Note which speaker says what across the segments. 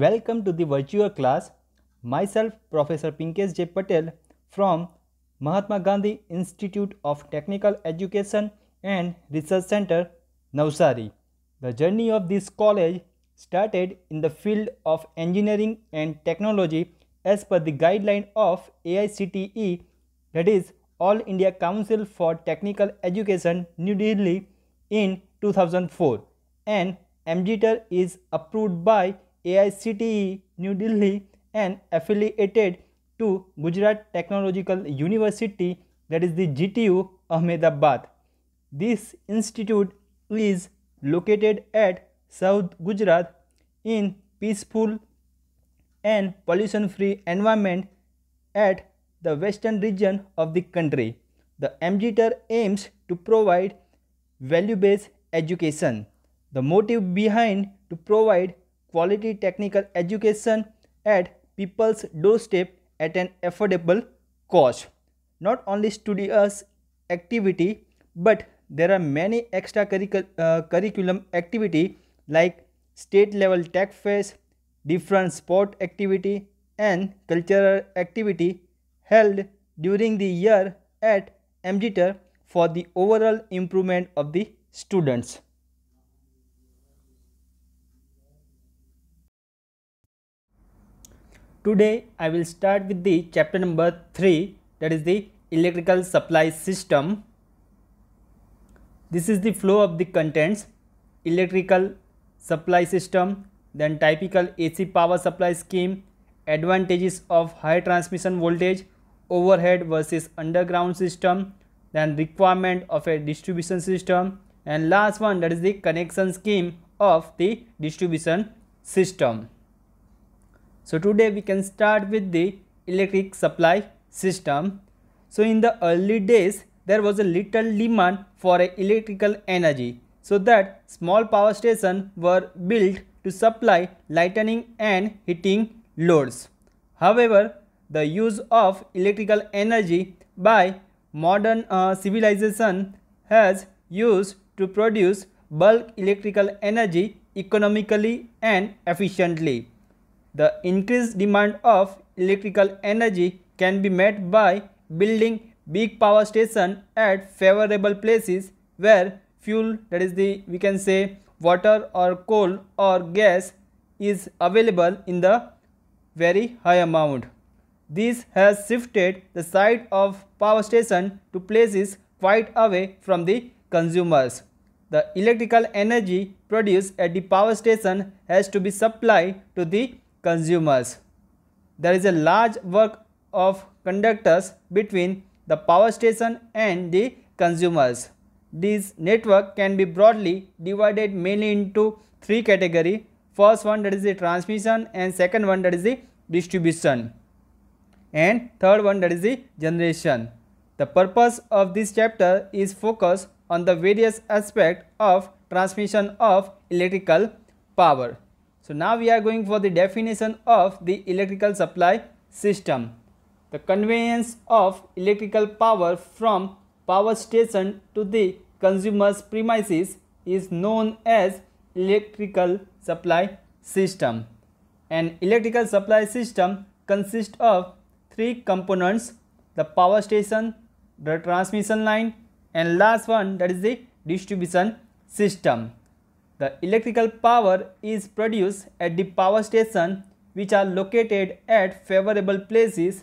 Speaker 1: Welcome to the virtual class. Myself, Professor Pinkesh J. Patel from Mahatma Gandhi Institute of Technical Education and Research Center, Navsari. The journey of this college started in the field of engineering and technology as per the guideline of AICTE that is All India Council for Technical Education New Delhi in 2004 and MGTER is approved by AICTE New Delhi and affiliated to Gujarat Technological University that is the GTU Ahmedabad. This institute is located at South Gujarat in peaceful and pollution free environment at the western region of the country. The MGTER aims to provide value based education. The motive behind to provide quality technical education at people's doorstep at an affordable cost. Not only studious activity, but there are many extra curricul uh, curriculum activity like state level tech fest, different sport activity and cultural activity held during the year at MGTER for the overall improvement of the students. Today I will start with the chapter number 3 that is the electrical supply system. This is the flow of the contents electrical supply system then typical AC power supply scheme advantages of high transmission voltage overhead versus underground system then requirement of a distribution system and last one that is the connection scheme of the distribution system. So today we can start with the electric supply system. So in the early days there was a little demand for electrical energy so that small power stations were built to supply lighting and heating loads. However, the use of electrical energy by modern uh, civilization has used to produce bulk electrical energy economically and efficiently. The increased demand of electrical energy can be met by building big power station at favorable places where fuel that is the we can say water or coal or gas is available in the very high amount. This has shifted the site of power station to places quite away from the consumers. The electrical energy produced at the power station has to be supplied to the consumers. There is a large work of conductors between the power station and the consumers. This network can be broadly divided mainly into three category. First one that is the transmission and second one that is the distribution and third one that is the generation. The purpose of this chapter is focus on the various aspect of transmission of electrical power. So now we are going for the definition of the electrical supply system. The conveyance of electrical power from power station to the consumer's premises is known as electrical supply system. An electrical supply system consists of three components the power station, the transmission line and last one that is the distribution system. The electrical power is produced at the power station which are located at favorable places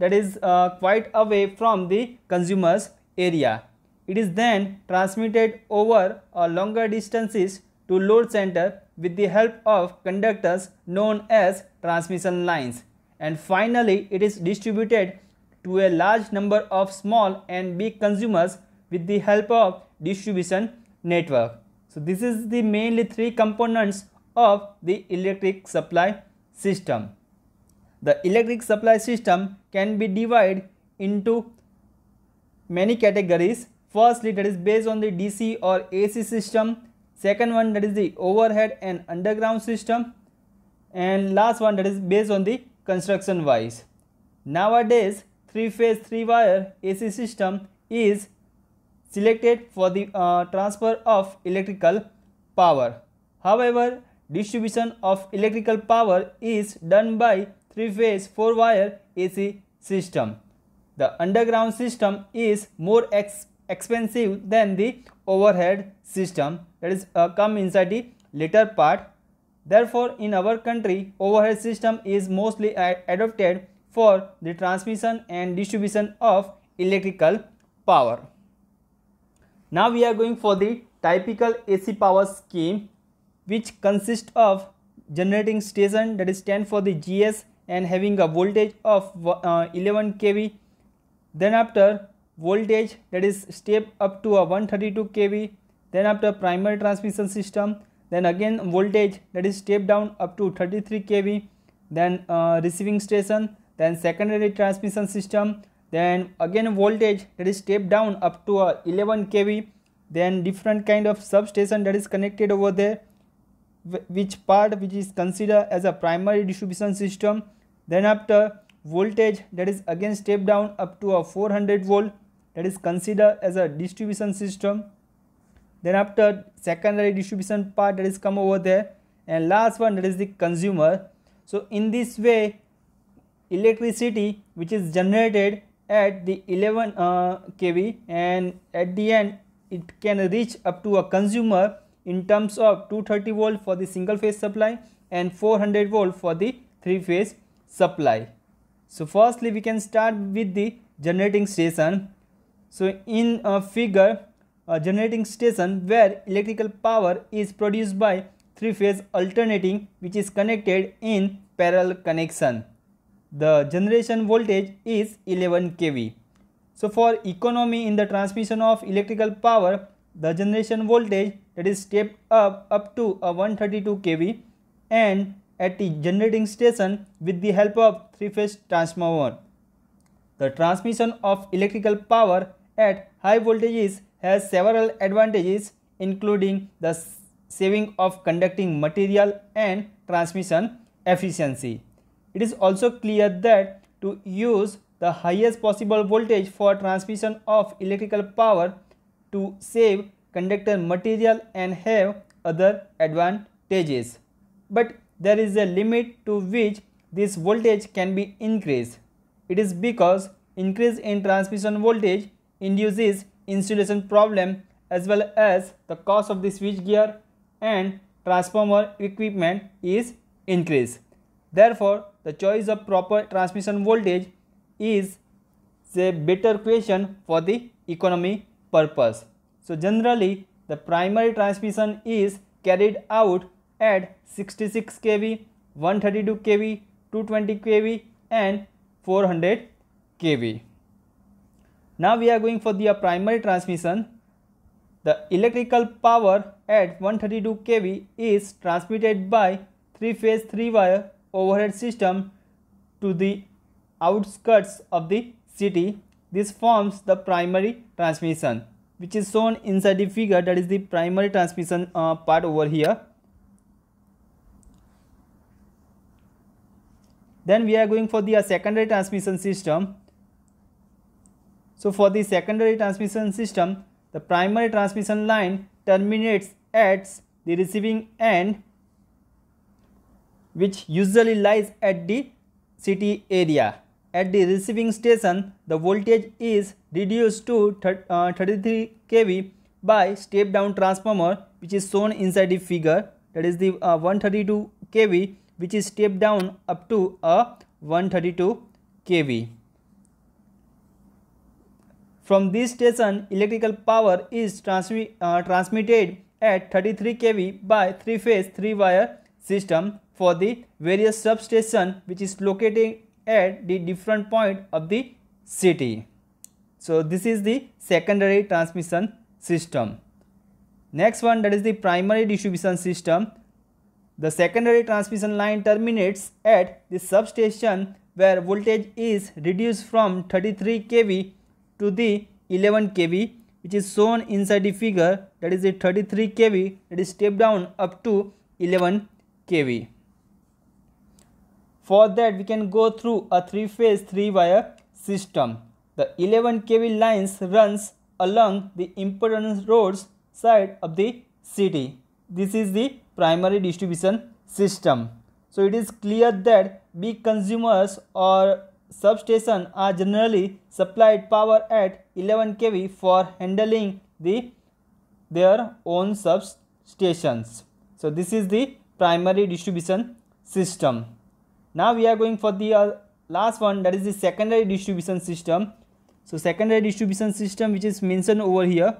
Speaker 1: that is uh, quite away from the consumer's area. It is then transmitted over a uh, longer distances to load center with the help of conductors known as transmission lines. And finally, it is distributed to a large number of small and big consumers with the help of distribution network. So this is the mainly three components of the electric supply system. The electric supply system can be divided into many categories. Firstly, that is based on the DC or AC system. Second one, that is the overhead and underground system. And last one, that is based on the construction wise. Nowadays, three-phase, three-wire AC system is selected for the uh, transfer of electrical power. However, distribution of electrical power is done by three-phase four-wire AC system. The underground system is more ex expensive than the overhead system that is uh, come inside the later part. Therefore, in our country, overhead system is mostly adopted for the transmission and distribution of electrical power. Now we are going for the typical AC power scheme which consists of generating station that is stand for the GS and having a voltage of uh, 11 kV then after voltage that is step up to a 132 kV then after primary transmission system then again voltage that is step down up to 33 kV then uh, receiving station then secondary transmission system then again voltage that is stepped down up to a uh, 11 kV then different kind of substation that is connected over there which part which is considered as a primary distribution system then after voltage that is again stepped down up to a uh, 400 volt that is considered as a distribution system then after secondary distribution part that is come over there and last one that is the consumer so in this way electricity which is generated at the 11 uh, kV and at the end it can reach up to a consumer in terms of 230 volt for the single phase supply and 400 volt for the three phase supply. So firstly we can start with the generating station. So in a figure a generating station where electrical power is produced by three phase alternating which is connected in parallel connection the generation voltage is 11 kV. So for economy in the transmission of electrical power, the generation voltage that is stepped up up to a 132 kV and at the generating station with the help of three-phase transformer. The transmission of electrical power at high voltages has several advantages including the saving of conducting material and transmission efficiency. It is also clear that to use the highest possible voltage for transmission of electrical power to save conductor material and have other advantages. But there is a limit to which this voltage can be increased. It is because increase in transmission voltage induces insulation problem as well as the cost of the switchgear and transformer equipment is increased. Therefore, the choice of proper transmission voltage is a better question for the economy purpose. So, generally the primary transmission is carried out at 66 kV, 132 kV, 220 kV and 400 kV. Now we are going for the primary transmission. The electrical power at 132 kV is transmitted by 3 phase 3 wire overhead system to the outskirts of the city. This forms the primary transmission which is shown inside the figure that is the primary transmission uh, part over here. Then we are going for the uh, secondary transmission system. So for the secondary transmission system, the primary transmission line terminates at the receiving end which usually lies at the city area. At the receiving station, the voltage is reduced to uh, 33 kV by step down transformer which is shown inside the figure that is the uh, 132 kV which is step down up to a uh, 132 kV. From this station electrical power is transmi uh, transmitted at 33 kV by three phase three wire system for the various substation which is located at the different point of the city. So this is the secondary transmission system. Next one that is the primary distribution system. The secondary transmission line terminates at the substation where voltage is reduced from 33 kV to the 11 kV which is shown inside the figure that is the 33 kV that is stepped down up to 11 kV. For that we can go through a three phase three wire system. The 11 kV lines runs along the important roads side of the city. This is the primary distribution system. So it is clear that big consumers or substation are generally supplied power at 11 kV for handling the their own substations. So this is the primary distribution system now we are going for the uh, last one that is the secondary distribution system so secondary distribution system which is mentioned over here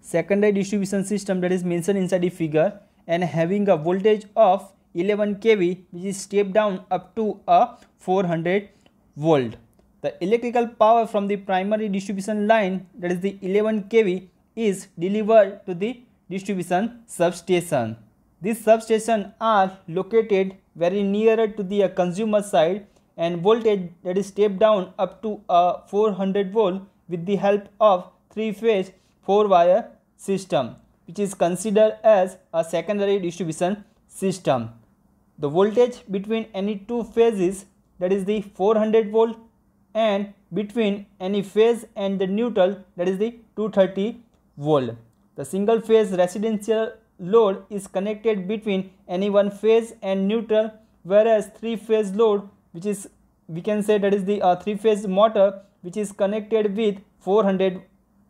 Speaker 1: secondary distribution system that is mentioned inside the figure and having a voltage of 11 kV which is stepped down up to a 400 volt. The electrical power from the primary distribution line that is the 11 kV is delivered to the distribution substation. These substations are located very nearer to the consumer side and voltage that is stepped down up to a 400 volt with the help of three-phase four-wire system which is considered as a secondary distribution system. The voltage between any two phases that is the 400 volt and between any phase and the neutral that is the 230 volt. The single phase residential load is connected between any one phase and neutral whereas three phase load which is we can say that is the uh, three phase motor which is connected with 400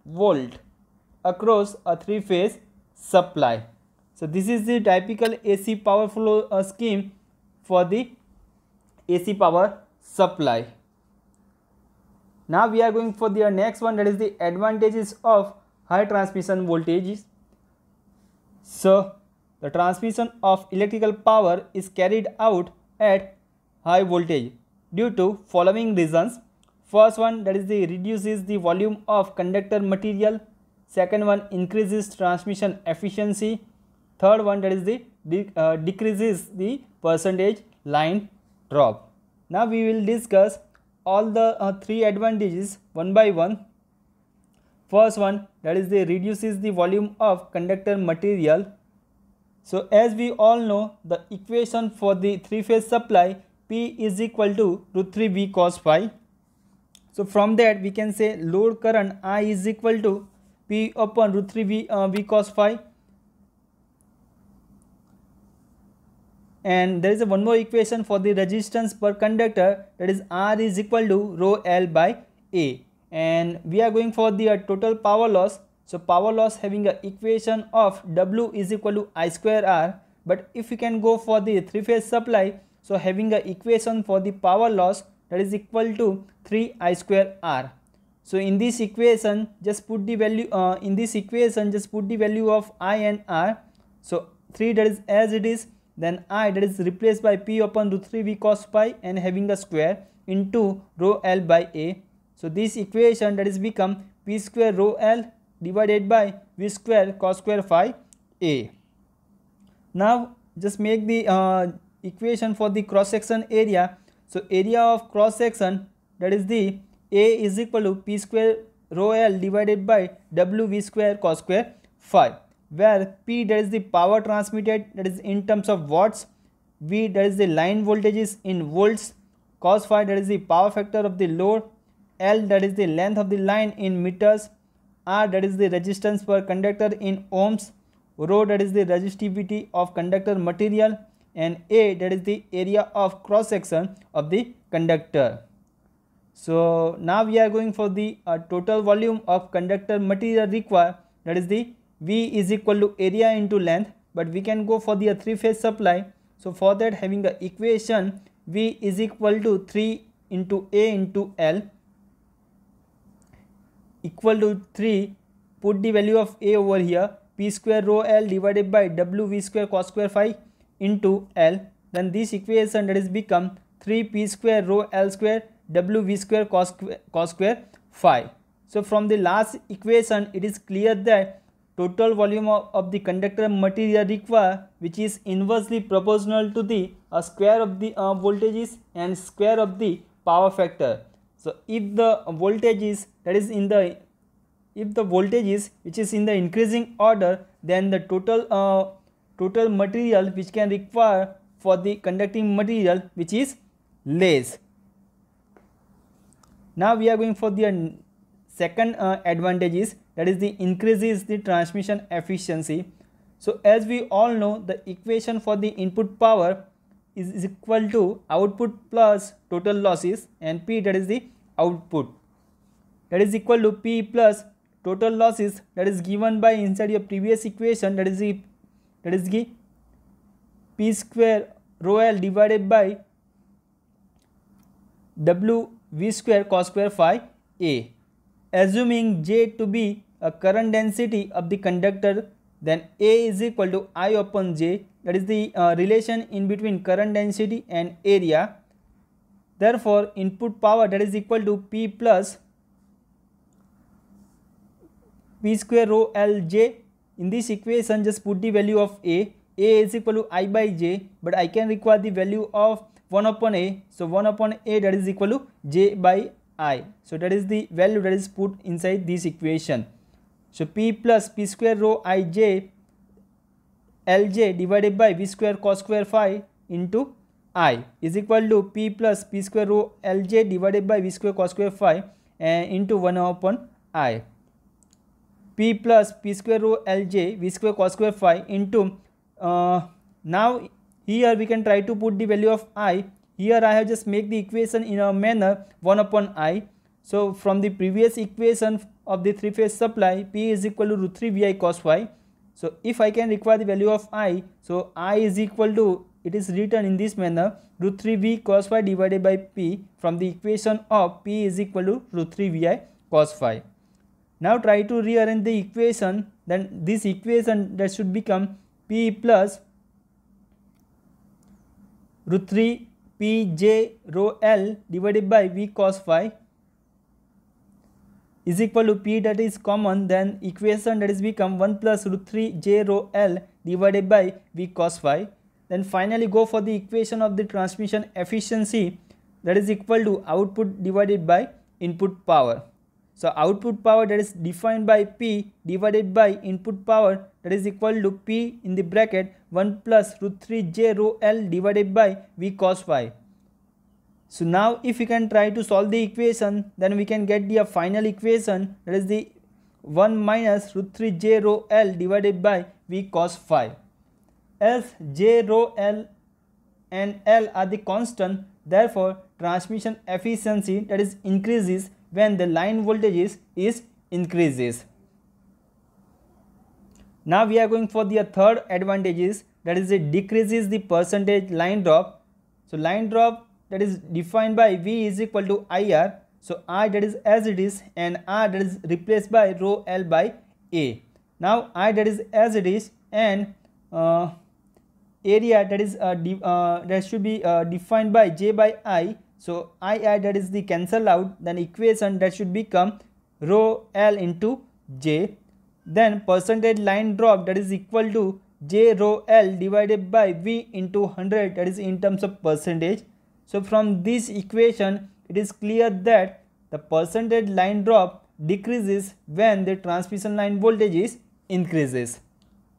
Speaker 1: volt across a three phase supply so this is the typical ac power flow uh, scheme for the ac power supply now we are going for the next one that is the advantages of high transmission voltages so, the transmission of electrical power is carried out at high voltage due to following reasons. First one that is the reduces the volume of conductor material. Second one increases transmission efficiency. Third one that is the de uh, decreases the percentage line drop. Now we will discuss all the uh, three advantages one by one. First one that is the reduces the volume of conductor material. So as we all know the equation for the three phase supply P is equal to root 3 V cos phi. So from that we can say load current I is equal to P upon root 3 V, uh, v cos phi. and there is a one more equation for the resistance per conductor that is R is equal to rho L by A and we are going for the uh, total power loss. So power loss having a equation of W is equal to I square R but if we can go for the three phase supply so having a equation for the power loss that is equal to 3 I square R. So in this equation just put the value uh, in this equation just put the value of I and R. So 3 that is as it is then I that is replaced by P upon root 3 V cos pi and having a square into rho L by A so this equation that is become p square rho L divided by v square cos square phi A. Now just make the uh, equation for the cross section area. So area of cross section that is the A is equal to p square rho L divided by w v square cos square phi where P that is the power transmitted that is in terms of watts, V that is the line voltages in volts, cos phi that is the power factor of the load L that is the length of the line in meters, R that is the resistance per conductor in ohms, rho that is the resistivity of conductor material and A that is the area of cross section of the conductor. So now we are going for the uh, total volume of conductor material required that is the V is equal to area into length but we can go for the uh, three phase supply. So for that having the equation V is equal to 3 into A into L equal to 3 put the value of a over here p square rho l divided by w v square cos square phi into l then this equation that is become 3 p square rho l square w v square cos square, cos square phi. So from the last equation it is clear that total volume of, of the conductor material required which is inversely proportional to the uh, square of the uh, voltages and square of the power factor. So if the voltage is that is in the if the voltage is which is in the increasing order then the total uh, total material which can require for the conducting material which is less. Now we are going for the uh, second uh, advantage is that is the increases the transmission efficiency. So as we all know the equation for the input power is, is equal to output plus total losses and P that is the output that is equal to P plus total losses that is given by inside your previous equation that is the that is the P square rho L divided by W V square cos square phi A assuming J to be a current density of the conductor then A is equal to I upon J that is the uh, relation in between current density and area therefore input power that is equal to P plus P square rho L J in this equation just put the value of A A is equal to I by J but I can require the value of 1 upon A so 1 upon A that is equal to J by I so that is the value that is put inside this equation so, P plus P square rho ij Lj divided by V square cos square phi into i is equal to P plus P square rho Lj divided by V square cos square phi eh, into 1 upon i. P plus P square rho Lj V square cos square phi into uh, now here we can try to put the value of i here I have just make the equation in a manner 1 upon i. So from the previous equation of the three phase supply P is equal to root 3 VI cos phi. So if I can require the value of I, so I is equal to it is written in this manner root 3 V cos phi divided by P from the equation of P is equal to root 3 VI cos phi. Now try to rearrange the equation then this equation that should become P plus root 3 P j rho L divided by V cos phi is equal to p that is common then equation that is become 1 plus root 3 j rho l divided by v cos phi. Then finally go for the equation of the transmission efficiency that is equal to output divided by input power. So output power that is defined by P divided by input power that is equal to P in the bracket 1 plus root 3 j rho L divided by V cos phi. So now if we can try to solve the equation then we can get the uh, final equation that is the 1 minus root 3 j rho l divided by v cos phi. As j rho l and l are the constant therefore transmission efficiency that is increases when the line voltage is, is increases. Now we are going for the uh, third advantages that is it decreases the percentage line drop. So line drop that is defined by V is equal to IR. So I that is as it is and R that is replaced by rho L by A. Now I that is as it is and uh, area that is uh, uh, that should be uh, defined by J by I. So I I that is the cancel out then equation that should become rho L into J. Then percentage line drop that is equal to J rho L divided by V into 100 that is in terms of percentage so from this equation, it is clear that the percentage line drop decreases when the transmission line voltage is increases.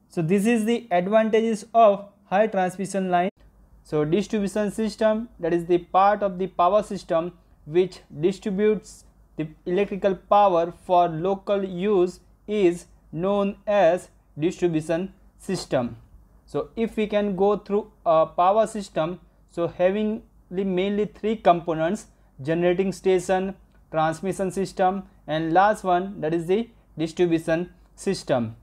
Speaker 1: So this is the advantages of high transmission line. So distribution system that is the part of the power system which distributes the electrical power for local use is known as distribution system. So if we can go through a power system, so having mainly three components generating station, transmission system and last one that is the distribution system.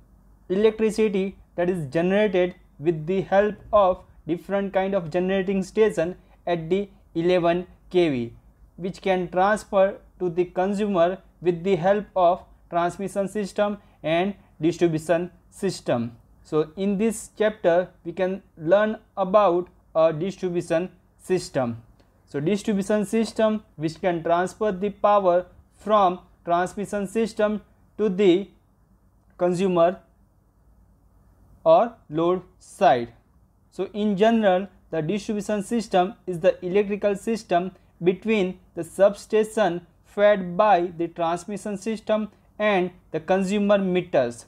Speaker 1: Electricity that is generated with the help of different kind of generating station at the 11 kV which can transfer to the consumer with the help of transmission system and distribution system. So, in this chapter we can learn about a uh, distribution system. So distribution system which can transfer the power from transmission system to the consumer or load side. So in general the distribution system is the electrical system between the substation fed by the transmission system and the consumer meters.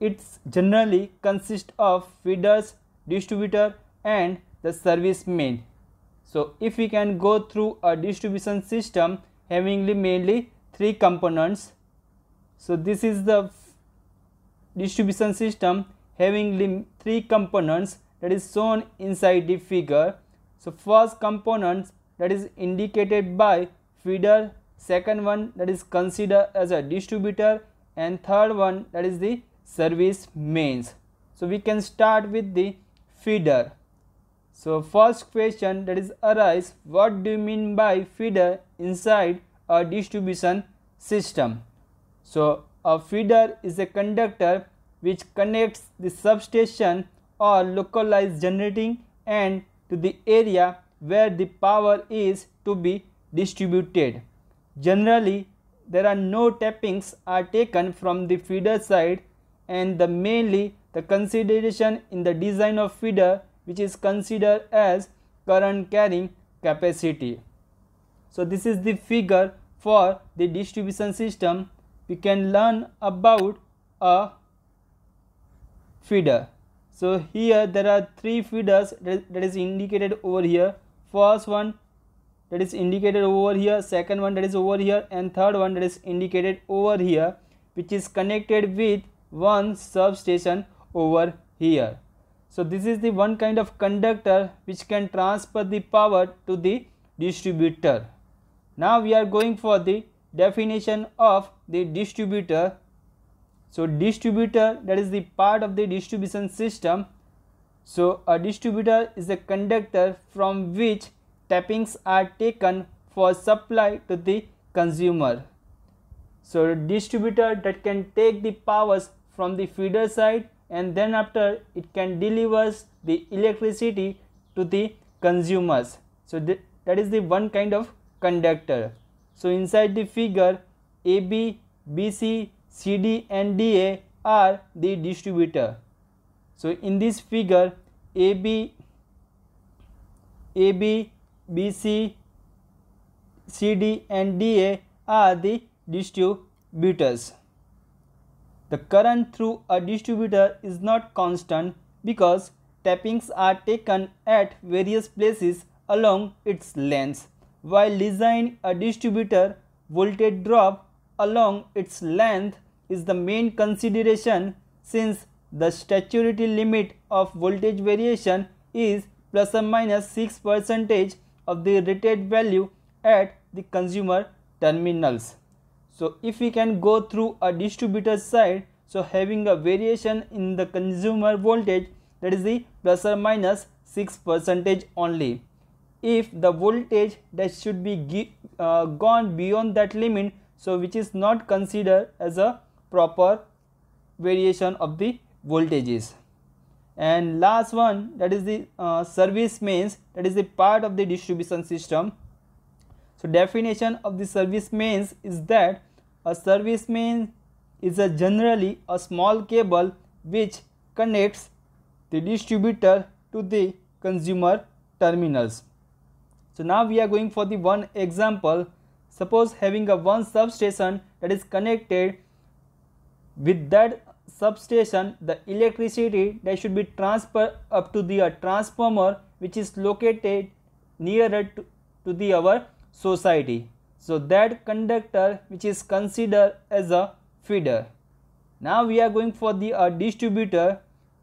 Speaker 1: It generally consists of feeders, distributor and the service main. So if we can go through a distribution system having mainly three components. So this is the distribution system having three components that is shown inside the figure. So first component that is indicated by feeder, second one that is considered as a distributor and third one that is the service mains. So we can start with the feeder. So first question that is arise what do you mean by feeder inside a distribution system? So a feeder is a conductor which connects the substation or localized generating end to the area where the power is to be distributed. Generally there are no tappings are taken from the feeder side and the mainly the consideration in the design of feeder which is considered as current carrying capacity. So this is the figure for the distribution system we can learn about a feeder. So here there are three feeders that is indicated over here. First one that is indicated over here, second one that is over here and third one that is indicated over here which is connected with one substation over here. So this is the one kind of conductor which can transfer the power to the distributor. Now we are going for the definition of the distributor. So distributor that is the part of the distribution system. So a distributor is a conductor from which tappings are taken for supply to the consumer. So distributor that can take the powers from the feeder side and then after it can delivers the electricity to the consumers. So th that is the one kind of conductor. So inside the figure AB, BC, CD and DA are the distributor. So in this figure AB, AB, BC, CD and DA are the distributors. The current through a distributor is not constant because tappings are taken at various places along its length. While designing a distributor, voltage drop along its length is the main consideration since the statutory limit of voltage variation is plus or minus 6 percentage of the rated value at the consumer terminals. So if we can go through a distributor side, so having a variation in the consumer voltage that is the plus or minus 6 percentage only. If the voltage that should be uh, gone beyond that limit, so which is not considered as a proper variation of the voltages. And last one that is the uh, service means that is the part of the distribution system so definition of the service means is that a service means is a generally a small cable which connects the distributor to the consumer terminals. So now we are going for the one example. Suppose having a one substation that is connected with that substation the electricity that should be transferred up to the uh, transformer which is located nearer to, to the our society. So that conductor which is considered as a feeder. Now we are going for the uh, distributor.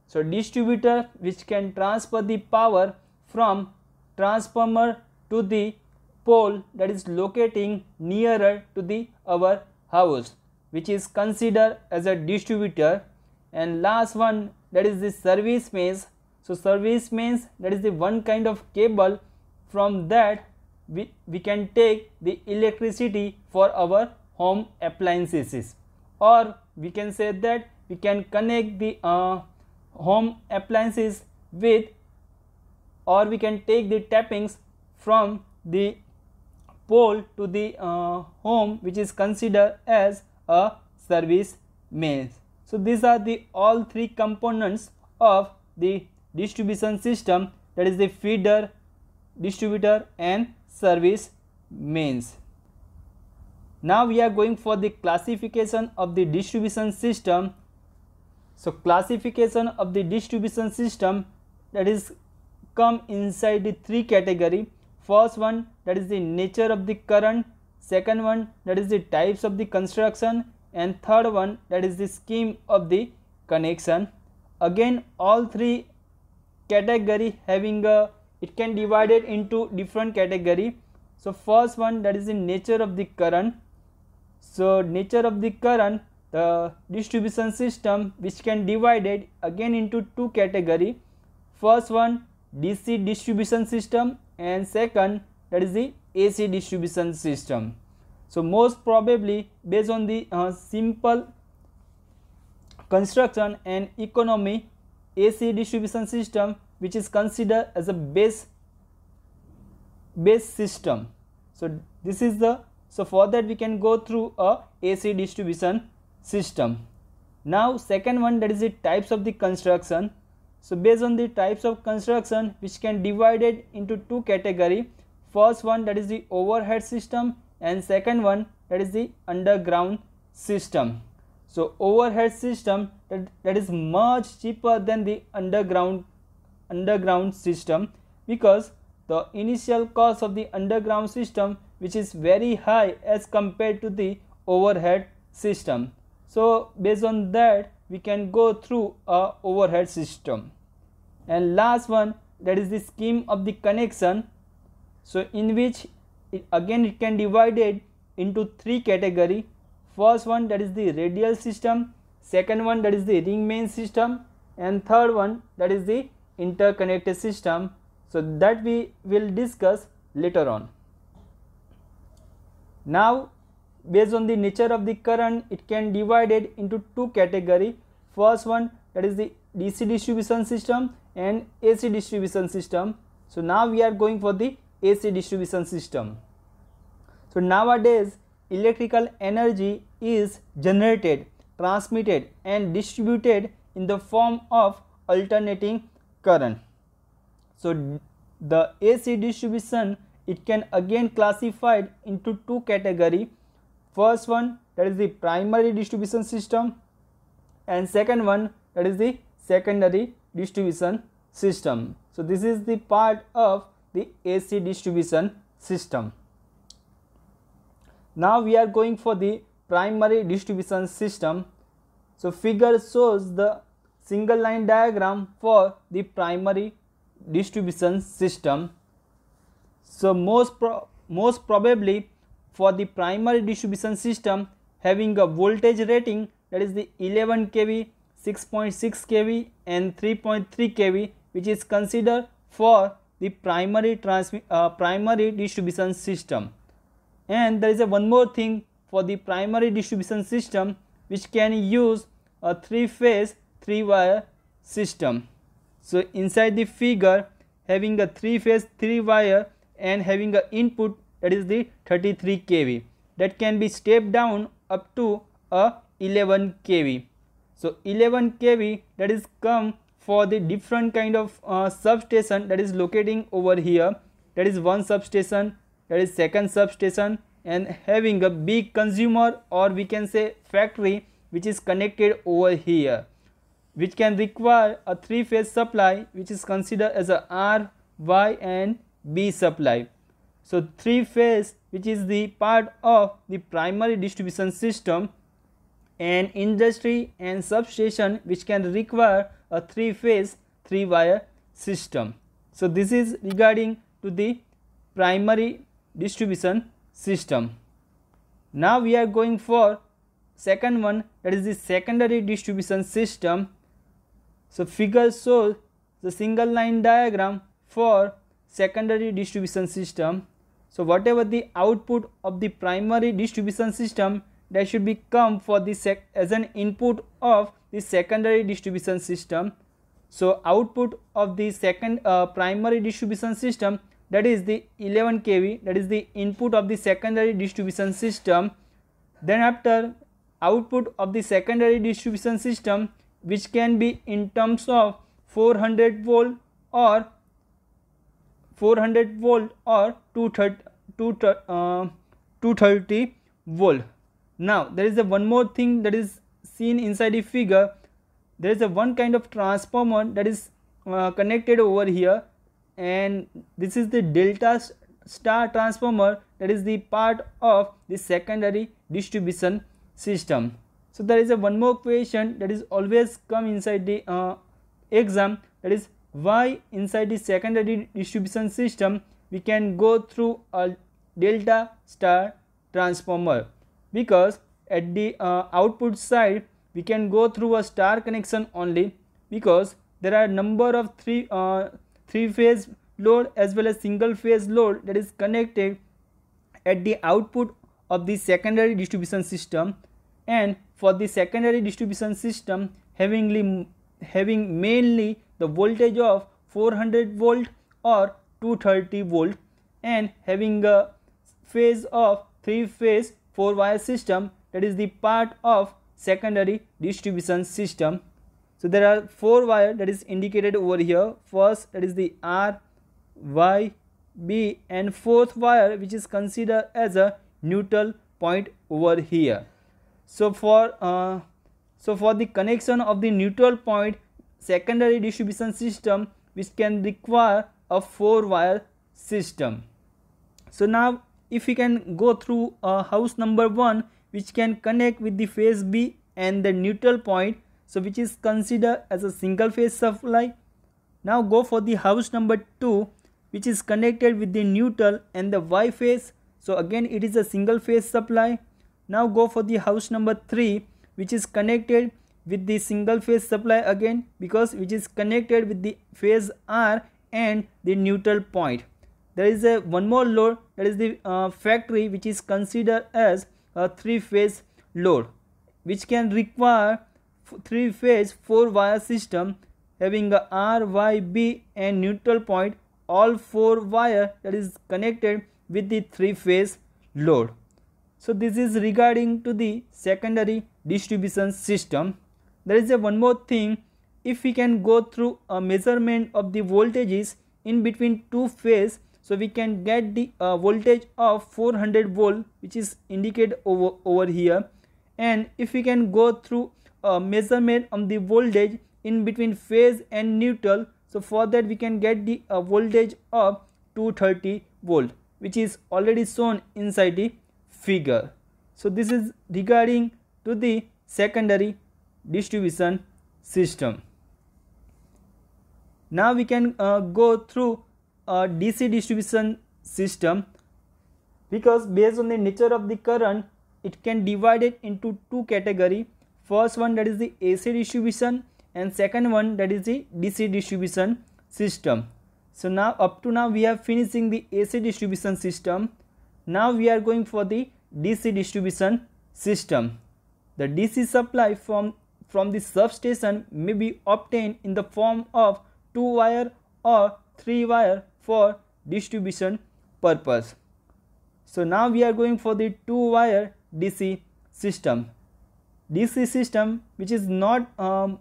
Speaker 1: So distributor which can transfer the power from transformer to the pole that is locating nearer to the our house which is considered as a distributor and last one that is the service mains so service mains that is the one kind of cable from that we, we can take the electricity for our home appliances or we can say that we can connect the uh, home appliances with or we can take the tappings from the pole to the uh, home which is considered as a service mains. So, these are the all three components of the distribution system that is the feeder, distributor and service means. Now we are going for the classification of the distribution system. So classification of the distribution system that is come inside the three category. First one that is the nature of the current, second one that is the types of the construction and third one that is the scheme of the connection. Again all three category having a it can divided into different category so first one that is the nature of the current so nature of the current the distribution system which can divided again into two category first one dc distribution system and second that is the ac distribution system so most probably based on the uh, simple construction and economy ac distribution system which is considered as a base base system so this is the so for that we can go through a AC distribution system now second one that is the types of the construction so based on the types of construction which can divided into two category first one that is the overhead system and second one that is the underground system so overhead system that, that is much cheaper than the underground underground system because the initial cost of the underground system which is very high as compared to the overhead system. So based on that we can go through a overhead system. And last one that is the scheme of the connection so in which it, again it can divide it into three category first one that is the radial system second one that is the ring main system and third one that is the interconnected system so that we will discuss later on. Now based on the nature of the current it can divided into two category first one that is the DC distribution system and AC distribution system. So now we are going for the AC distribution system. So nowadays electrical energy is generated, transmitted and distributed in the form of alternating current. So the AC distribution it can again classified into two category. First one that is the primary distribution system and second one that is the secondary distribution system. So this is the part of the AC distribution system. Now we are going for the primary distribution system. So figure shows the single line diagram for the primary distribution system. So most, pro most probably for the primary distribution system having a voltage rating that is the 11 kV, 6.6 kV and 3.3 kV which is considered for the primary uh, primary distribution system. And there is a one more thing for the primary distribution system which can use a three phase three wire system so inside the figure having a three phase three wire and having a input that is the 33 kV that can be stepped down up to a 11 kV so 11 kV that is come for the different kind of uh, substation that is locating over here that is one substation that is second substation and having a big consumer or we can say factory which is connected over here which can require a three phase supply which is considered as a R, Y and B supply. So three phase which is the part of the primary distribution system and industry and substation which can require a three phase three wire system. So this is regarding to the primary distribution system. Now we are going for second one that is the secondary distribution system so, figure shows the single line diagram for secondary distribution system. So, whatever the output of the primary distribution system that should be come for the sec as an input of the secondary distribution system. So, output of the second uh, primary distribution system that is the 11 kV that is the input of the secondary distribution system. Then after output of the secondary distribution system which can be in terms of 400 volt or 400 volt or 230, uh, volt. Now there is a one more thing that is seen inside the figure. There is a one kind of transformer that is uh, connected over here and this is the delta star transformer that is the part of the secondary distribution system. So there is a one more question that is always come inside the uh, exam that is why inside the secondary distribution system we can go through a delta star transformer because at the uh, output side we can go through a star connection only because there are number of three uh, three phase load as well as single phase load that is connected at the output of the secondary distribution system and for the secondary distribution system having, having mainly the voltage of 400 volt or 230 volt and having a phase of three phase four wire system that is the part of secondary distribution system. So there are four wire that is indicated over here first that is the R, Y, B and fourth wire which is considered as a neutral point over here. So for uh, so for the connection of the neutral point secondary distribution system which can require a four wire system. So now if we can go through uh, house number 1 which can connect with the phase B and the neutral point so which is considered as a single phase supply. Now go for the house number 2 which is connected with the neutral and the Y phase so again it is a single phase supply now go for the house number 3 which is connected with the single phase supply again because which is connected with the phase R and the neutral point. There is a one more load that is the uh, factory which is considered as a three phase load which can require three phase four wire system having a R, Y, B and neutral point all four wire that is connected with the three phase load. So this is regarding to the secondary distribution system. There is a one more thing if we can go through a measurement of the voltages in between two phase so we can get the uh, voltage of 400 volt which is indicated over, over here and if we can go through a measurement on the voltage in between phase and neutral so for that we can get the uh, voltage of 230 volt which is already shown inside the figure. So this is regarding to the secondary distribution system. Now we can uh, go through a uh, DC distribution system because based on the nature of the current it can divide it into two category first one that is the AC distribution and second one that is the DC distribution system. So now up to now we are finishing the AC distribution system now we are going for the DC distribution system. The DC supply from, from the substation may be obtained in the form of two wire or three wire for distribution purpose. So now we are going for the two wire DC system. DC system which is not um,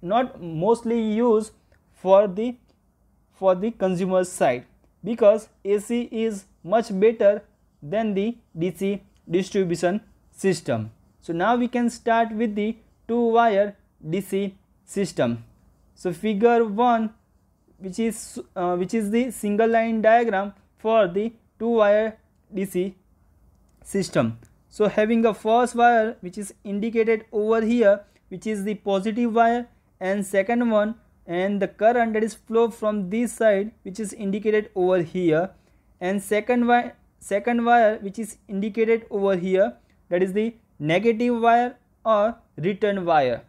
Speaker 1: not mostly used for the for the consumer side because AC is much better than the DC distribution system. So now we can start with the two wire DC system. So figure 1 which is uh, which is the single line diagram for the two wire DC system. So having a first wire which is indicated over here which is the positive wire and second one and the current that is flow from this side which is indicated over here and second wire second wire which is indicated over here that is the negative wire or return wire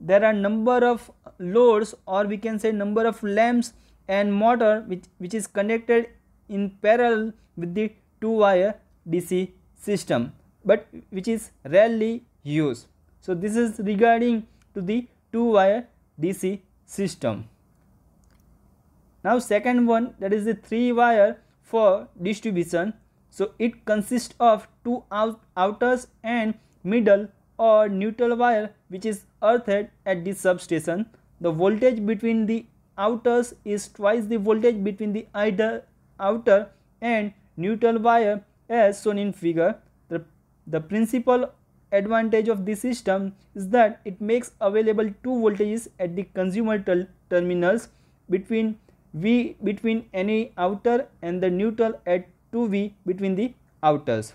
Speaker 1: there are number of loads or we can say number of lamps and motor which which is connected in parallel with the two wire dc system but which is rarely used so this is regarding to the two wire dc system now second one that is the three wire for distribution. So it consists of two out outers and middle or neutral wire which is earthed at the substation. The voltage between the outers is twice the voltage between the either outer and neutral wire as shown in figure. The, the principal advantage of this system is that it makes available two voltages at the consumer terminals between V between any outer and the neutral at 2V between the outers.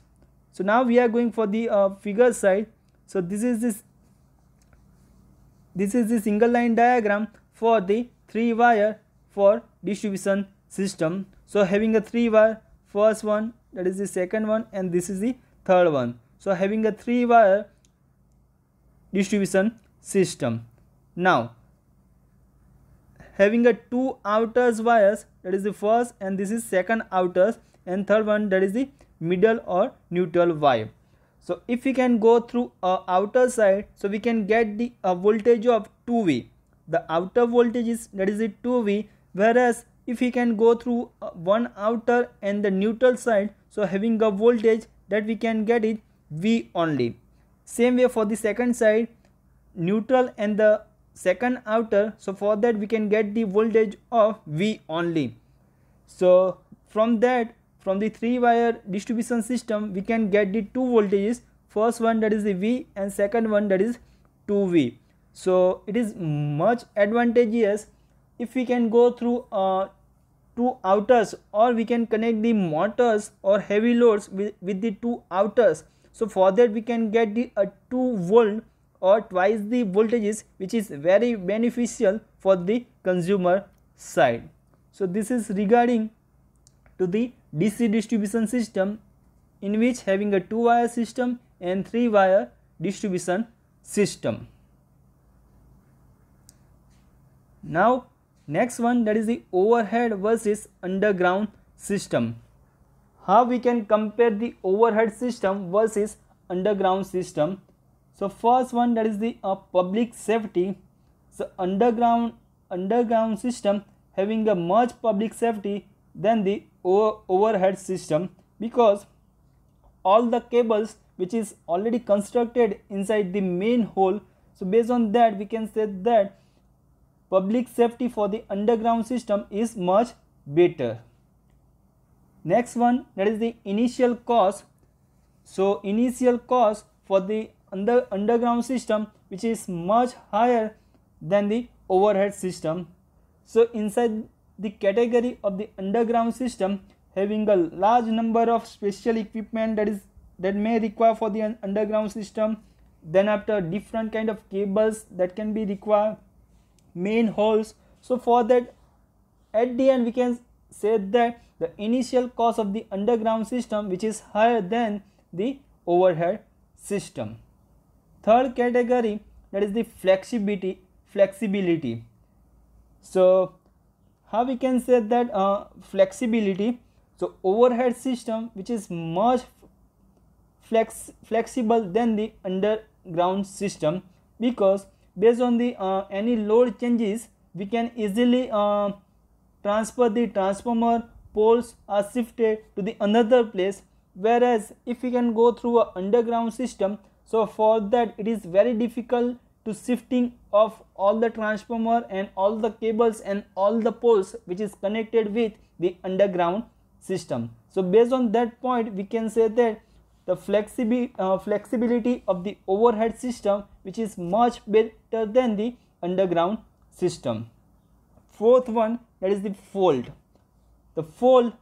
Speaker 1: So now we are going for the uh, figure side. So this is this this is the single line diagram for the three wire for distribution system. So having a three wire first one that is the second one and this is the third one. So having a three wire distribution system. Now having a two outer wires that is the first and this is second outer and third one that is the middle or neutral wire. So if we can go through uh, outer side so we can get the uh, voltage of 2V. The outer voltage is that is the 2V whereas if we can go through uh, one outer and the neutral side so having a voltage that we can get it V only. Same way for the second side neutral and the second outer so for that we can get the voltage of V only so from that from the three wire distribution system we can get the two voltages first one that is the V and second one that is 2V so it is much advantageous if we can go through uh, two outers or we can connect the motors or heavy loads with, with the two outers so for that we can get the a uh, 2 volt or twice the voltages which is very beneficial for the consumer side. So, this is regarding to the DC distribution system in which having a 2 wire system and 3 wire distribution system. Now next one that is the overhead versus underground system. How we can compare the overhead system versus underground system so first one that is the uh, public safety so underground underground system having a much public safety than the overhead system because all the cables which is already constructed inside the main hole so based on that we can say that public safety for the underground system is much better next one that is the initial cost so initial cost for the under underground system which is much higher than the overhead system so inside the category of the underground system having a large number of special equipment that is that may require for the underground system then after different kind of cables that can be required main holes so for that at the end we can say that the initial cost of the underground system which is higher than the overhead system third category that is the flexibility flexibility so how we can say that uh, flexibility so overhead system which is much flex flexible than the underground system because based on the uh, any load changes we can easily uh, transfer the transformer poles are shifted to the another place whereas if we can go through a underground system so for that it is very difficult to shifting of all the transformer and all the cables and all the poles which is connected with the underground system. So based on that point we can say that the flexibi uh, flexibility of the overhead system which is much better than the underground system. Fourth one that is the fold. The fold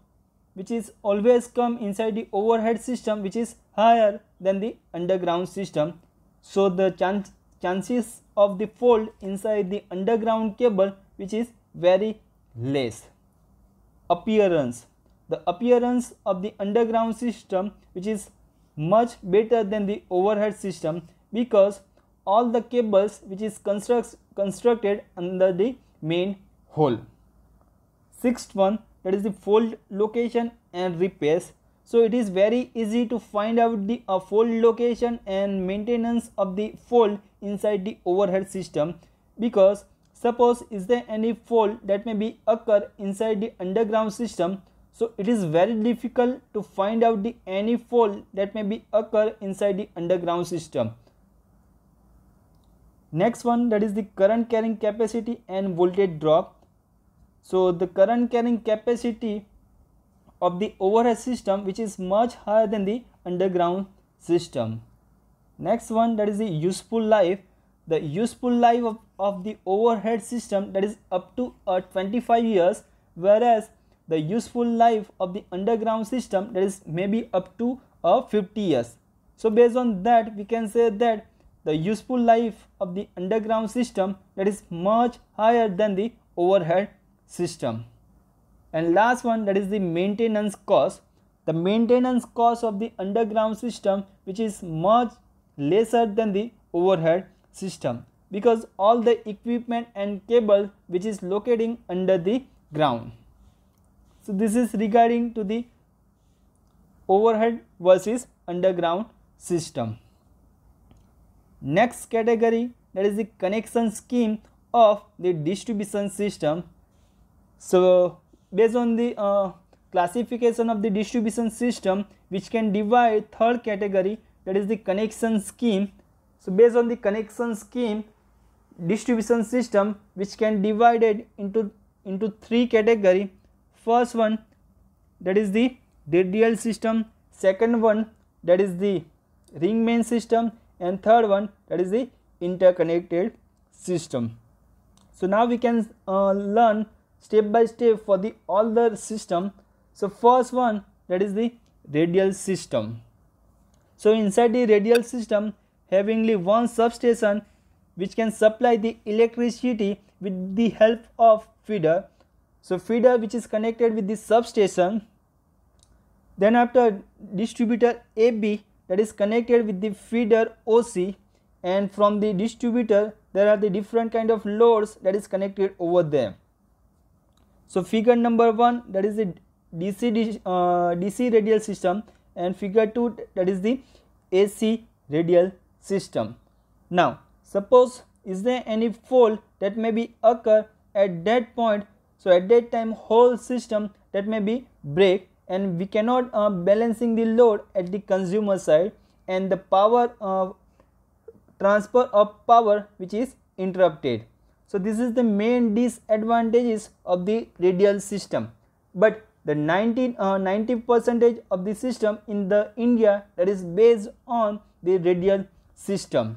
Speaker 1: which is always come inside the overhead system which is higher than the underground system. So the chance, chances of the fold inside the underground cable which is very less. Appearance. The appearance of the underground system which is much better than the overhead system because all the cables which is construct, constructed under the main hole. Sixth one that is the fold location and repairs so it is very easy to find out the uh, fault location and maintenance of the fault inside the overhead system because suppose is there any fault that may be occur inside the underground system so it is very difficult to find out the any fault that may be occur inside the underground system next one that is the current carrying capacity and voltage drop so the current carrying capacity of the overhead system which is much higher than the underground system. Next one that is the useful life. The useful life of, of the overhead system that is up to uh, 25 years whereas the useful life of the underground system that is maybe up to uh, 50 years. So based on that we can say that the useful life of the underground system that is much higher than the overhead system and last one that is the maintenance cost the maintenance cost of the underground system which is much lesser than the overhead system because all the equipment and cable which is locating under the ground so this is regarding to the overhead versus underground system next category that is the connection scheme of the distribution system so based on the uh, classification of the distribution system which can divide third category that is the connection scheme. So, based on the connection scheme distribution system which can divided into into three category first one that is the radial system second one that is the ring main system and third one that is the interconnected system so now we can uh, learn step by step for the all the system so first one that is the radial system so inside the radial system havingly only one substation which can supply the electricity with the help of feeder so feeder which is connected with the substation then after distributor AB that is connected with the feeder OC and from the distributor there are the different kind of loads that is connected over them so figure number 1 that is the DC, uh, DC radial system and figure 2 that is the AC radial system. Now suppose is there any fault that may be occur at that point so at that time whole system that may be break and we cannot uh, balancing the load at the consumer side and the power uh, transfer of power which is interrupted so this is the main disadvantages of the radial system. But the 90 uh, 90 percentage of the system in the India that is based on the radial system.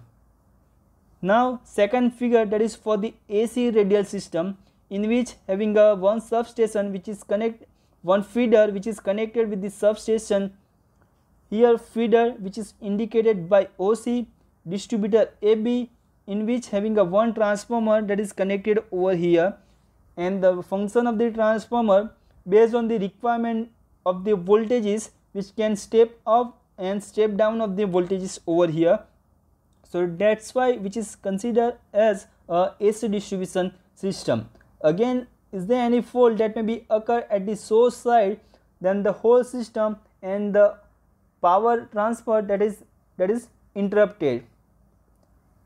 Speaker 1: Now second figure that is for the AC radial system in which having a one substation which is connect one feeder which is connected with the substation here feeder which is indicated by OC distributor AB in which having a one transformer that is connected over here and the function of the transformer based on the requirement of the voltages which can step up and step down of the voltages over here so that's why which is considered as a AC distribution system again is there any fault that may be occur at the source side then the whole system and the power transfer that is that is interrupted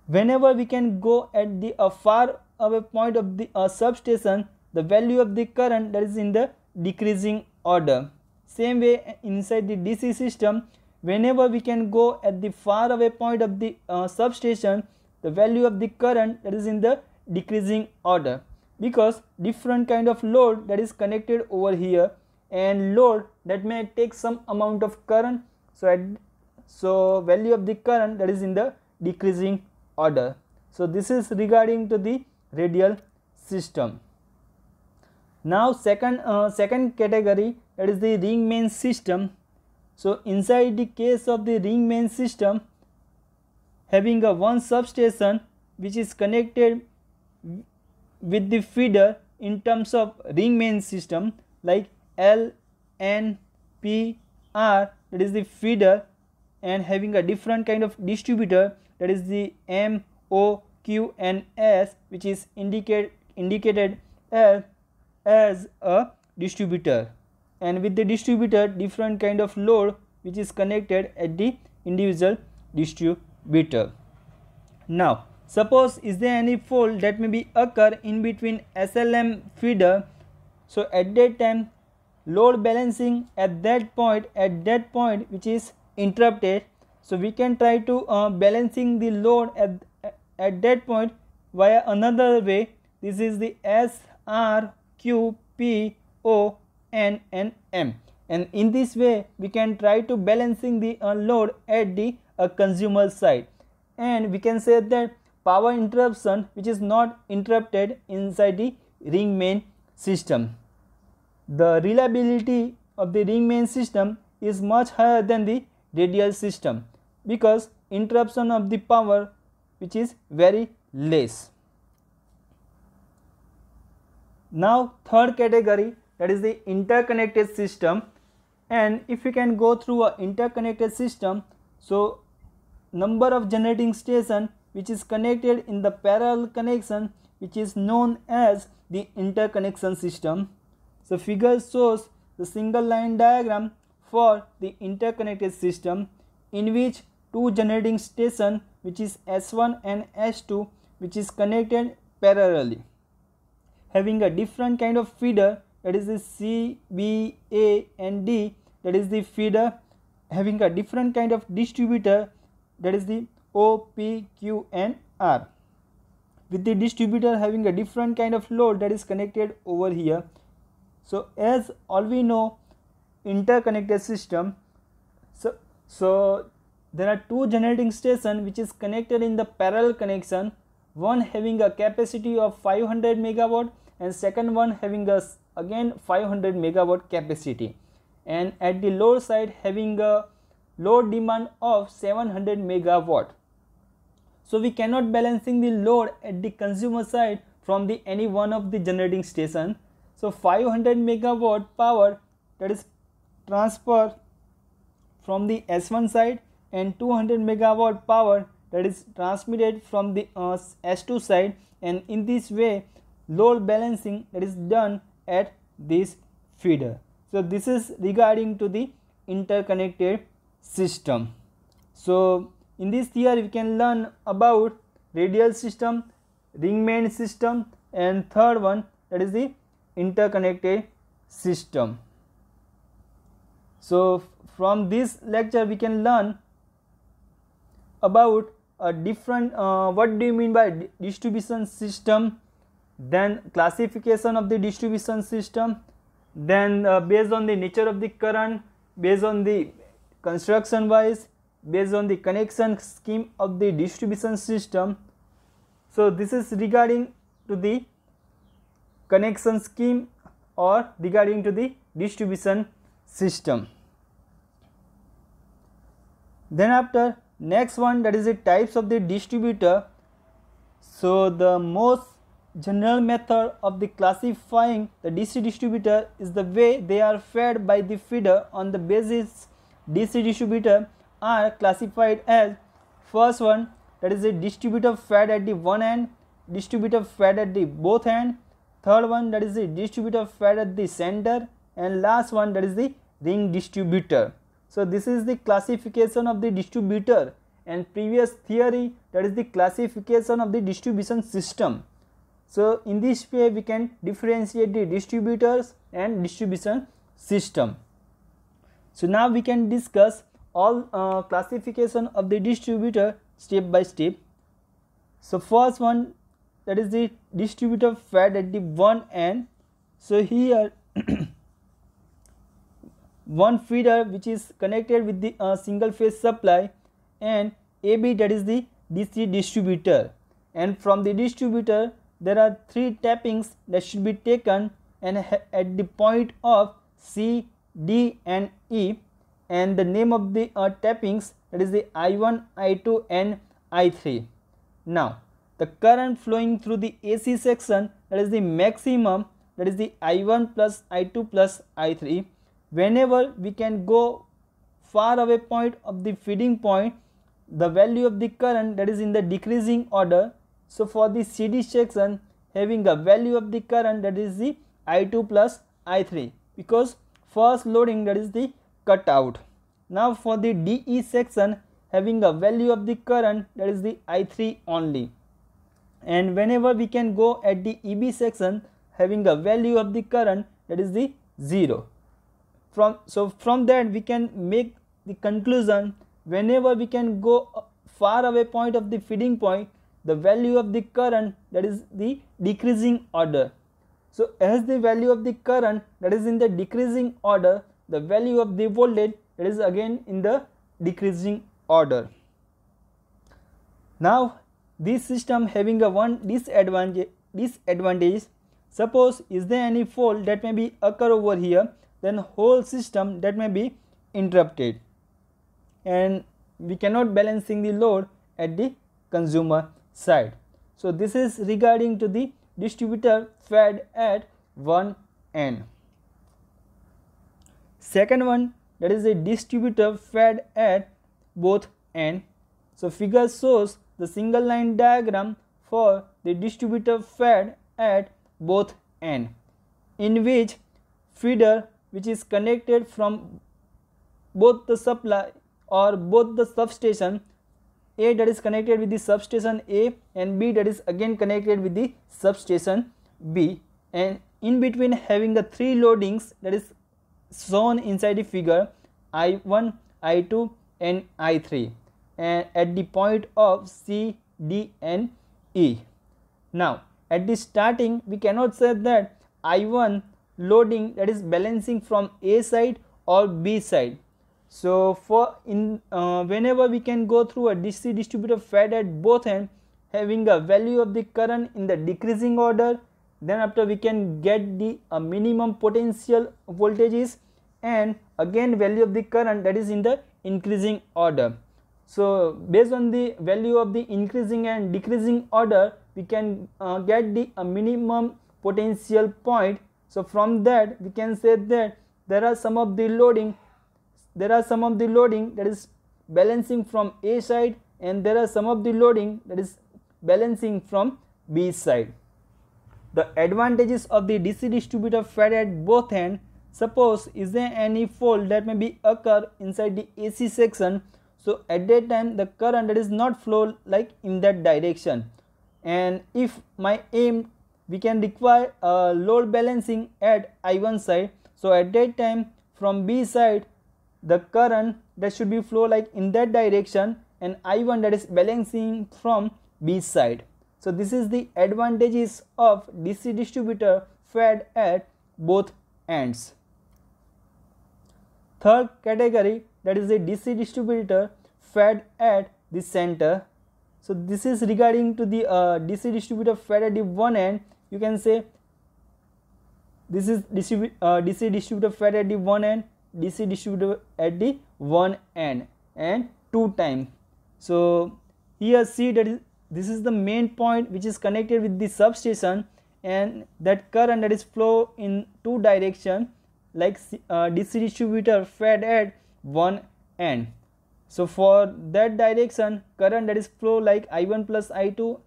Speaker 1: whenever we can go at the uh, far away point of the uh, substation the value of the current that is in the decreasing order same way uh, inside the dc system whenever we can go at the far away point of the uh, substation the value of the current that is in the decreasing order because different kind of load that is connected over here and load that may take some amount of current so at, so value of the current that is in the decreasing order. So, this is regarding to the radial system. Now, second, uh, second category that is the ring main system. So, inside the case of the ring main system having a one substation which is connected with the feeder in terms of ring main system like L, N, P, R that is the feeder and having a different kind of distributor that is the M O Q N S, which is indicate, indicated as, as a distributor and with the distributor different kind of load which is connected at the individual distributor. Now suppose is there any fault that may be occur in between SLM feeder so at that time load balancing at that point at that point which is interrupted so we can try to uh, balancing the load at, at that point via another way this is the s r q p o n and m and in this way we can try to balancing the uh, load at the uh, consumer side and we can say that power interruption which is not interrupted inside the ring main system the reliability of the ring main system is much higher than the radial system because interruption of the power which is very less. Now third category that is the interconnected system and if we can go through a interconnected system so number of generating station which is connected in the parallel connection which is known as the interconnection system. So figure shows the single line diagram for the interconnected system in which two generating station which is S1 and S2 which is connected parallelly having a different kind of feeder that is the C, B, A and D that is the feeder having a different kind of distributor that is the O, P, Q and R with the distributor having a different kind of load that is connected over here. So as all we know interconnected system so, so there are two generating stations which is connected in the parallel connection one having a capacity of 500 megawatt and second one having a again 500 megawatt capacity and at the lower side having a load demand of 700 megawatt so we cannot balancing the load at the consumer side from the any one of the generating station so 500 megawatt power that is transfer from the s1 side and 200 megawatt power that is transmitted from the uh, S2 side and in this way load balancing that is done at this feeder. So this is regarding to the interconnected system. So in this theory we can learn about radial system, ring main system and third one that is the interconnected system. So from this lecture we can learn about a different uh, what do you mean by distribution system then classification of the distribution system then uh, based on the nature of the current based on the construction wise based on the connection scheme of the distribution system so this is regarding to the connection scheme or regarding to the distribution system then after next one that is the types of the distributor so the most general method of the classifying the DC distributor is the way they are fed by the feeder on the basis DC distributor are classified as first one that is a distributor fed at the one end distributor fed at the both end third one that is the distributor fed at the center and last one that is the ring distributor so this is the classification of the distributor and previous theory that is the classification of the distribution system. So in this way we can differentiate the distributors and distribution system. So now we can discuss all uh, classification of the distributor step by step. So first one that is the distributor fed at the one end. So here one feeder which is connected with the uh, single phase supply and AB that is the DC distributor and from the distributor there are three tappings that should be taken and at the point of C, D and E and the name of the uh, tappings that is the I1, I2 and I3. Now the current flowing through the AC section that is the maximum that is the I1 plus I2 plus I3 whenever we can go far away point of the feeding point the value of the current that is in the decreasing order so for the CD section having a value of the current that is the I2 plus I3 because first loading that is the cutout. Now for the DE section having a value of the current that is the I3 only and whenever we can go at the EB section having a value of the current that is the 0 from so from that we can make the conclusion whenever we can go far away point of the feeding point the value of the current that is the decreasing order so as the value of the current that is in the decreasing order the value of the voltage that is again in the decreasing order now this system having a one disadvantage disadvantage suppose is there any fault that may be occur over here then whole system that may be interrupted and we cannot balancing the load at the consumer side. So this is regarding to the distributor fed at one end. Second one that is a distributor fed at both end. So figure shows the single line diagram for the distributor fed at both end in which feeder which is connected from both the supply or both the substation A that is connected with the substation A and B that is again connected with the substation B and in between having the three loadings that is shown inside the figure I1, I2 and I3 and at the point of C, D and E. Now at the starting we cannot say that I1 loading that is balancing from A side or B side. So for in uh, whenever we can go through a DC distributor fed at both end having a value of the current in the decreasing order then after we can get the uh, minimum potential voltages and again value of the current that is in the increasing order. So based on the value of the increasing and decreasing order we can uh, get the uh, minimum potential point so from that we can say that there are some of the loading there are some of the loading that is balancing from A side and there are some of the loading that is balancing from B side. The advantages of the DC distributor fed at both end suppose is there any fault that may be occur inside the AC section so at that time the current that is not flow like in that direction and if my aim we can require a load balancing at I1 side. So at that time from B side the current that should be flow like in that direction and I1 that is balancing from B side. So this is the advantages of DC distributor fed at both ends. Third category that is a DC distributor fed at the center. So this is regarding to the uh, DC distributor fed at the one end you can say this is uh, DC distributor fed at the one end, DC distributor at the one end and two time. So here see that is, this is the main point which is connected with the substation and that current that is flow in two direction like uh, DC distributor fed at one end. So for that direction current that is flow like I1 plus I2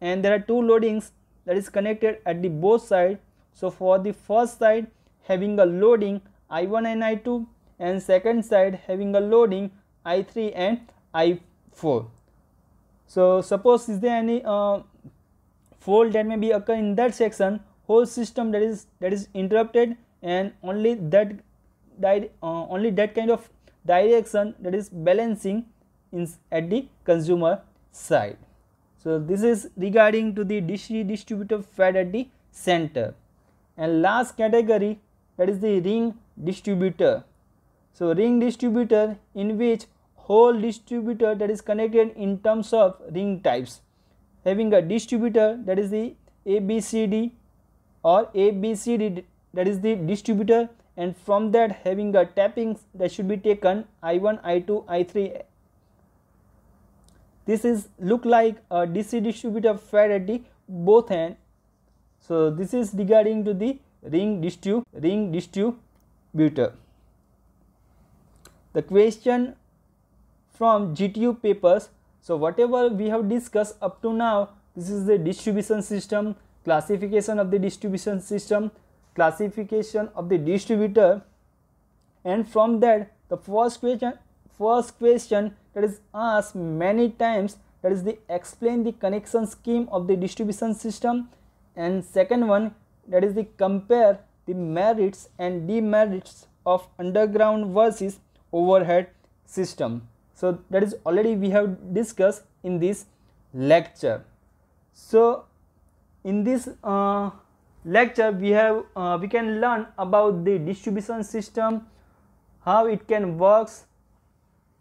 Speaker 1: and there are two loadings that is connected at the both side. So for the first side having a loading I1 and I2 and second side having a loading I3 and I4. So suppose is there any uh, fault that may be occur in that section whole system that is that is interrupted and only that uh, only that kind of direction that is balancing in, at the consumer side. So, this is regarding to the distributive fed at the center and last category that is the ring distributor. So, ring distributor in which whole distributor that is connected in terms of ring types having a distributor that is the ABCD or ABCD that is the distributor and from that having a tappings that should be taken I1, I2, I3 this is look like a DC distributor fed at the both end. So this is regarding to the ring distrib ring distributor. The question from GTU papers. So whatever we have discussed up to now, this is the distribution system, classification of the distribution system, classification of the distributor, and from that the first question first question that is asked many times that is the explain the connection scheme of the distribution system and second one that is the compare the merits and demerits of underground versus overhead system so that is already we have discussed in this lecture so in this uh, lecture we have uh, we can learn about the distribution system how it can works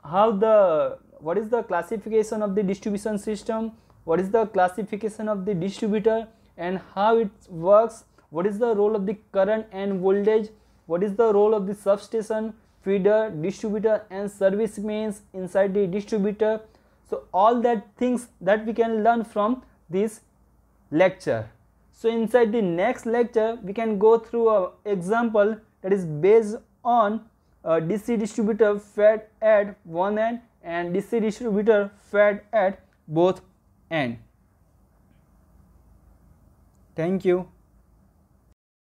Speaker 1: how the what is the classification of the distribution system what is the classification of the distributor and how it works what is the role of the current and voltage what is the role of the substation feeder distributor and service mains inside the distributor so all that things that we can learn from this lecture so inside the next lecture we can go through a example that is based on uh, DC distributor fed at one end and DC distributor fed at both end. Thank you.